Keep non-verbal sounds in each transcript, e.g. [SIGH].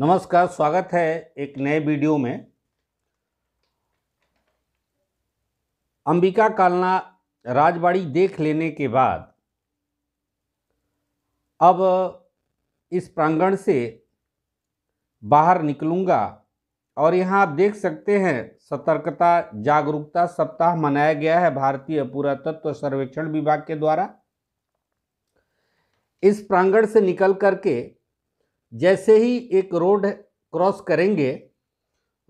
नमस्कार स्वागत है एक नए वीडियो में अंबिका कालना राजबाड़ी देख लेने के बाद अब इस प्रांगण से बाहर निकलूंगा और यहाँ आप देख सकते हैं सतर्कता जागरूकता सप्ताह मनाया गया है भारतीय पुरातत्व सर्वेक्षण विभाग के द्वारा इस प्रांगण से निकल करके जैसे ही एक रोड क्रॉस करेंगे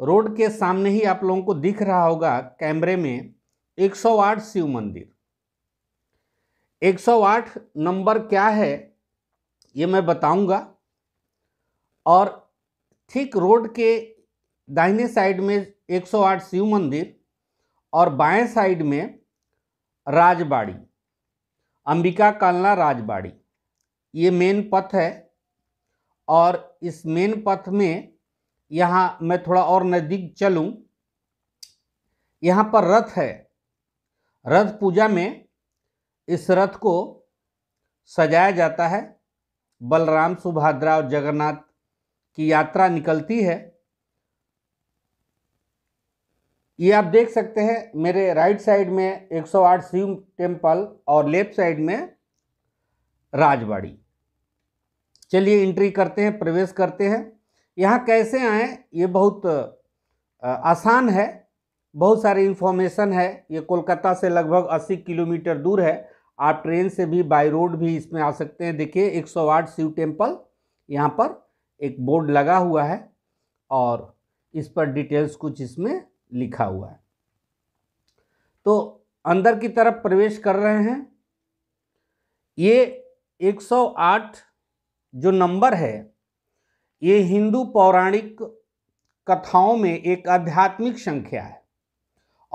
रोड के सामने ही आप लोगों को दिख रहा होगा कैमरे में 108 शिव मंदिर 108 नंबर क्या है ये मैं बताऊंगा और ठीक रोड के दाहिने साइड में 108 शिव मंदिर और बाएं साइड में राजबाड़ी अंबिका कालना राजबाड़ी ये मेन पथ है और इस मेन पथ में यहाँ मैं थोड़ा और नज़दीक चलूँ यहाँ पर रथ है रथ पूजा में इस रथ को सजाया जाता है बलराम सुभद्रा और जगन्नाथ की यात्रा निकलती है ये आप देख सकते हैं मेरे राइट साइड में 108 शिव टेम्पल और लेफ्ट साइड में राजबाड़ी चलिए एंट्री करते हैं प्रवेश करते हैं यहाँ कैसे आए ये बहुत आसान है बहुत सारी इन्फॉर्मेशन है ये कोलकाता से लगभग 80 किलोमीटर दूर है आप ट्रेन से भी बाय रोड भी इसमें आ सकते हैं देखिए 108 शिव टेम्पल यहाँ पर एक बोर्ड लगा हुआ है और इस पर डिटेल्स कुछ इसमें लिखा हुआ है तो अंदर की तरफ प्रवेश कर रहे हैं ये 108 जो नंबर है ये हिंदू पौराणिक कथाओं में एक आध्यात्मिक संख्या है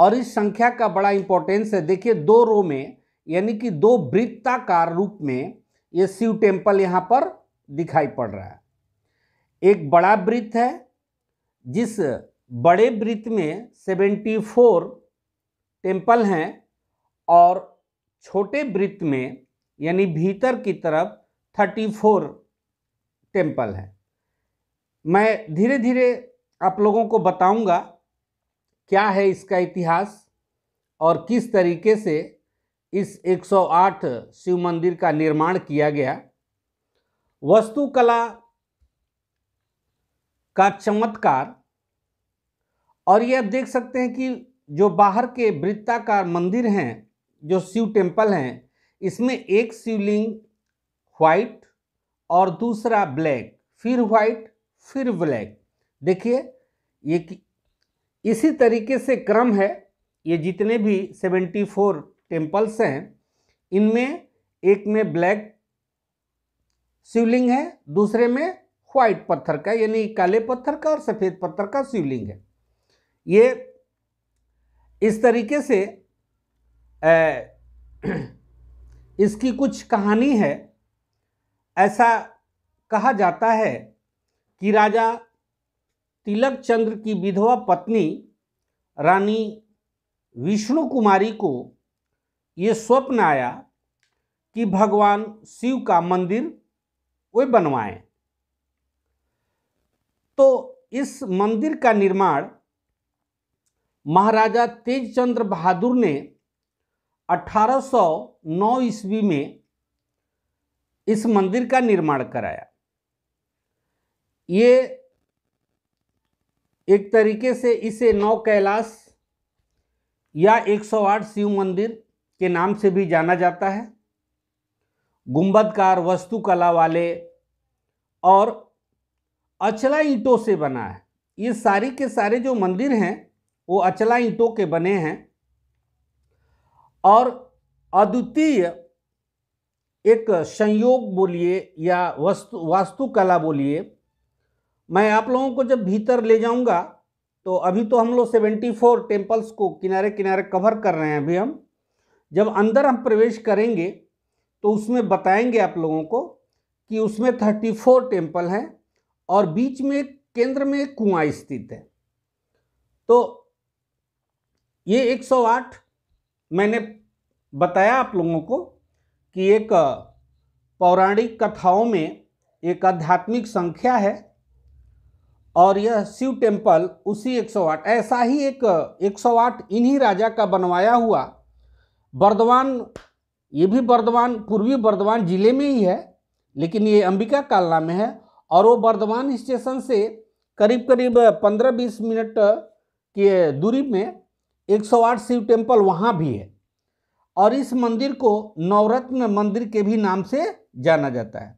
और इस संख्या का बड़ा इंपॉर्टेंस है देखिए दो रो में यानी कि दो वृत्ताकार रूप में ये शिव टेम्पल यहाँ पर दिखाई पड़ रहा है एक बड़ा वृत्त है जिस बड़े वृत्त में सेवेंटी फोर टेम्पल हैं और छोटे वृत्त में यानी भीतर की तरफ थर्टी फोर टेम्पल है मैं धीरे धीरे आप लोगों को बताऊंगा क्या है इसका इतिहास और किस तरीके से इस 108 शिव मंदिर का निर्माण किया गया वस्तुकला का चमत्कार और ये आप देख सकते हैं कि जो बाहर के वृत्ताकार मंदिर हैं जो शिव टेम्पल हैं इसमें एक शिवलिंग व्हाइट और दूसरा ब्लैक फिर व्हाइट फिर ब्लैक देखिए ये इसी तरीके से क्रम है ये जितने भी सेवेंटी फोर टेम्पल्स हैं इनमें एक में ब्लैक शिवलिंग है दूसरे में व्हाइट पत्थर का यानी काले पत्थर का और सफ़ेद पत्थर का शिवलिंग है ये इस तरीके से ए, [CLEARS THROAT] इसकी कुछ कहानी है ऐसा कहा जाता है कि राजा तिलक चंद्र की विधवा पत्नी रानी विष्णु कुमारी को ये स्वप्न आया कि भगवान शिव का मंदिर वे बनवाएं तो इस मंदिर का निर्माण महाराजा तेजचंद्र बहादुर ने 1809 ईस्वी में इस मंदिर का निर्माण कराया ये एक तरीके से इसे नौ कैलाश या 108 शिव मंदिर के नाम से भी जाना जाता है गुंबदकार वस्तुकला वाले और अचला ईंटों से बना है ये सारी के सारे जो मंदिर हैं वो अचला ईंटों के बने हैं और अद्वितीय एक संयोग बोलिए या वस्तु वास्तुकला बोलिए मैं आप लोगों को जब भीतर ले जाऊंगा तो अभी तो हम लोग सेवेंटी फोर टेम्पल्स को किनारे किनारे कवर कर रहे हैं अभी हम जब अंदर हम प्रवेश करेंगे तो उसमें बताएंगे आप लोगों को कि उसमें थर्टी फोर टेम्पल हैं और बीच में केंद्र में एक कुआं स्थित है तो ये एक सौ आठ मैंने बताया आप लोगों को कि एक पौराणिक कथाओं में एक आध्यात्मिक संख्या है और यह शिव टेम्पल उसी 108 ऐसा ही एक 108 इन्हीं राजा का बनवाया हुआ बर्दवान ये भी बर्दवान पूर्वी बर्दवान जिले में ही है लेकिन ये अंबिका कालना में है और वो बर्दवान स्टेशन से करीब करीब 15-20 मिनट के दूरी में 108 शिव टेम्पल वहाँ भी है और इस मंदिर को नवरत्न मंदिर के भी नाम से जाना जाता है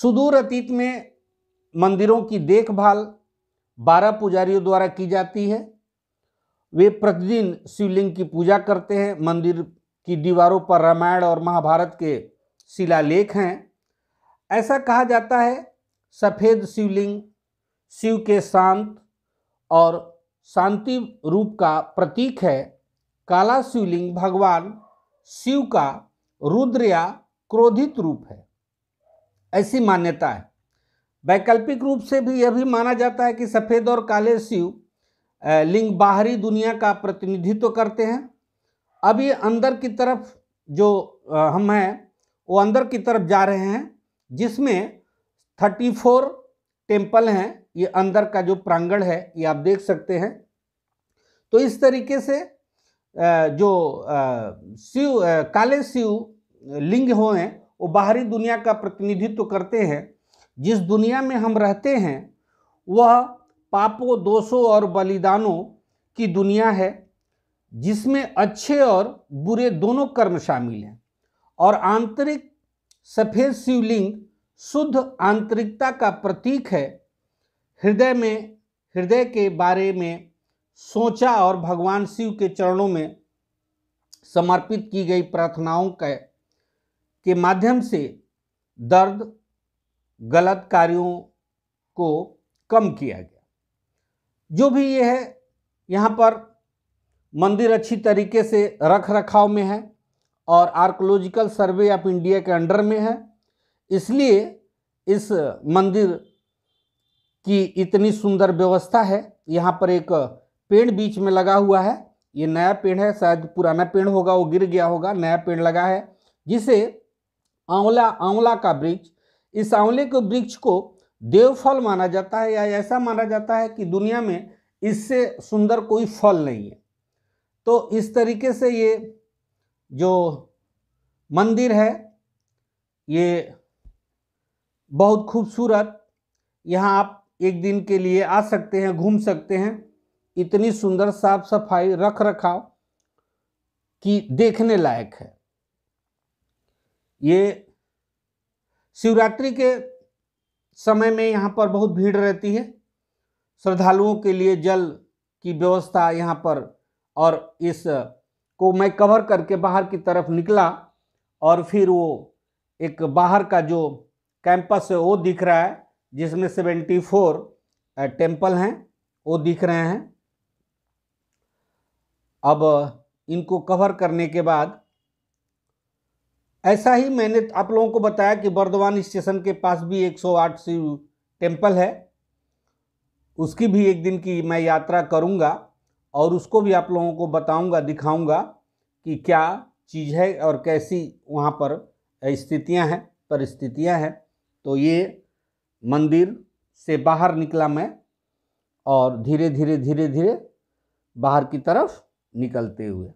सुदूर अतीत में मंदिरों की देखभाल बारह पुजारियों द्वारा की जाती है वे प्रतिदिन शिवलिंग की पूजा करते हैं मंदिर की दीवारों पर रामायण और महाभारत के शिलालेख हैं ऐसा कहा जाता है सफ़ेद शिवलिंग शिव के शांत और शांति रूप का प्रतीक है काला शिवलिंग भगवान शिव का रुद्र या क्रोधित रूप है ऐसी मान्यता है वैकल्पिक रूप से भी यह भी माना जाता है कि सफ़ेद और काले शिव लिंग बाहरी दुनिया का प्रतिनिधित्व करते हैं अब ये अंदर की तरफ जो हम हैं वो अंदर की तरफ जा रहे हैं जिसमें थर्टी फोर टेम्पल हैं ये अंदर का जो प्रांगण है ये आप देख सकते हैं तो इस तरीके से जो शिव काले शिव लिंग हों वो बाहरी दुनिया का प्रतिनिधित्व करते हैं जिस दुनिया में हम रहते हैं वह पापों दोषों और बलिदानों की दुनिया है जिसमें अच्छे और बुरे दोनों कर्म शामिल हैं और आंतरिक सफ़ेद शिवलिंग शुद्ध आंतरिकता का प्रतीक है हृदय में हृदय के बारे में सोचा और भगवान शिव के चरणों में समर्पित की गई प्रार्थनाओं के के माध्यम से दर्द गलत कार्यों को कम किया गया जो भी ये है यहाँ पर मंदिर अच्छी तरीके से रख रखाव में है और आर्कोलॉजिकल सर्वे ऑफ इंडिया के अंडर में है इसलिए इस मंदिर की इतनी सुंदर व्यवस्था है यहाँ पर एक पेड़ बीच में लगा हुआ है ये नया पेड़ है शायद पुराना पेड़ होगा वो गिर गया होगा नया पेड़ लगा है जिसे आंवला आंवला का वृक्ष इस आंवले के वृक्ष को देव फल माना जाता है या ऐसा माना जाता है कि दुनिया में इससे सुंदर कोई फल नहीं है तो इस तरीके से ये जो मंदिर है ये बहुत खूबसूरत यहाँ आप एक दिन के लिए आ सकते हैं घूम सकते हैं इतनी सुंदर साफ सफाई रख रखाव कि देखने लायक है ये शिवरात्रि के समय में यहाँ पर बहुत भीड़ रहती है श्रद्धालुओं के लिए जल की व्यवस्था यहाँ पर और इस को मैं कवर करके बाहर की तरफ निकला और फिर वो एक बाहर का जो कैंपस है वो दिख रहा है जिसमें सेवेंटी फोर टेम्पल हैं वो दिख रहे हैं अब इनको कवर करने के बाद ऐसा ही मैंने आप लोगों को बताया कि बर्दवान स्टेशन के पास भी 108 शिव टेम्पल है उसकी भी एक दिन की मैं यात्रा करूंगा और उसको भी आप लोगों को बताऊंगा दिखाऊंगा कि क्या चीज़ है और कैसी वहाँ पर स्थितियाँ हैं परिस्थितियाँ हैं तो ये मंदिर से बाहर निकला मैं और धीरे धीरे धीरे धीरे बाहर की तरफ निकलते हुए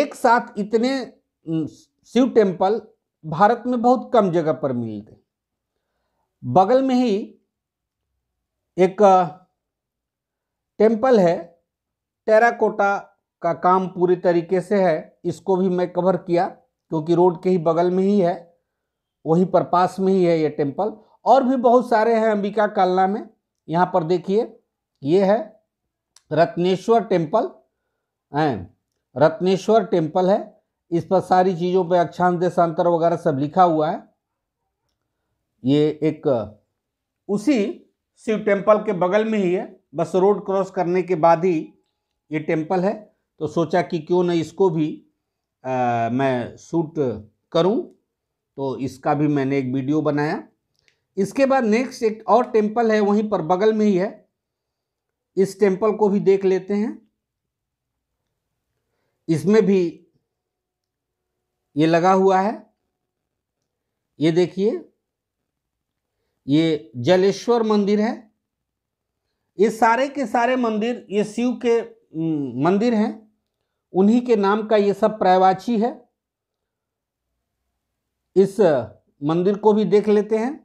एक साथ इतने शिव टेम्पल भारत में बहुत कम जगह पर मिलते बगल में ही एक टेम्पल है टेराकोटा का काम पूरी तरीके से है इसको भी मैं कवर किया क्योंकि रोड के ही बगल में ही है वहीं पर पास में ही है ये टेम्पल और भी बहुत सारे हैं अंबिका कालना में यहाँ पर देखिए ये है रत्नेश्वर टेम्पल हैं रत्नेश्वर टेम्पल है इस पर सारी चीज़ों पे अक्षांश देशांतर वगैरह सब लिखा हुआ है ये एक उसी शिव टेम्पल के बगल में ही है बस रोड क्रॉस करने के बाद ही ये टेम्पल है तो सोचा कि क्यों ना इसको भी आ, मैं शूट करूं तो इसका भी मैंने एक वीडियो बनाया इसके बाद नेक्स्ट एक और टेम्पल है वहीं पर बगल में ही है इस टेम्पल को भी देख लेते हैं इसमें भी ये लगा हुआ है ये देखिए ये जलेश्वर मंदिर है ये सारे के सारे मंदिर ये शिव के मंदिर हैं उन्हीं के नाम का ये सब प्रायवाची है इस मंदिर को भी देख लेते हैं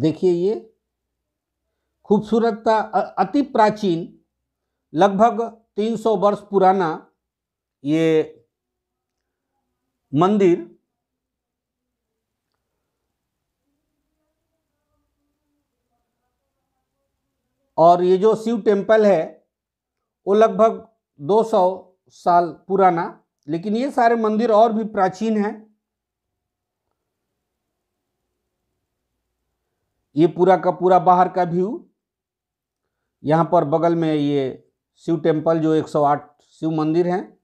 देखिए ये खूबसूरतता अति प्राचीन लगभग 300 वर्ष पुराना ये मंदिर और ये जो शिव टेम्पल है वो लगभग 200 साल पुराना लेकिन ये सारे मंदिर और भी प्राचीन हैं ये पूरा का पूरा बाहर का व्यू यहाँ पर बगल में ये शिव टेम्पल जो 108 शिव मंदिर हैं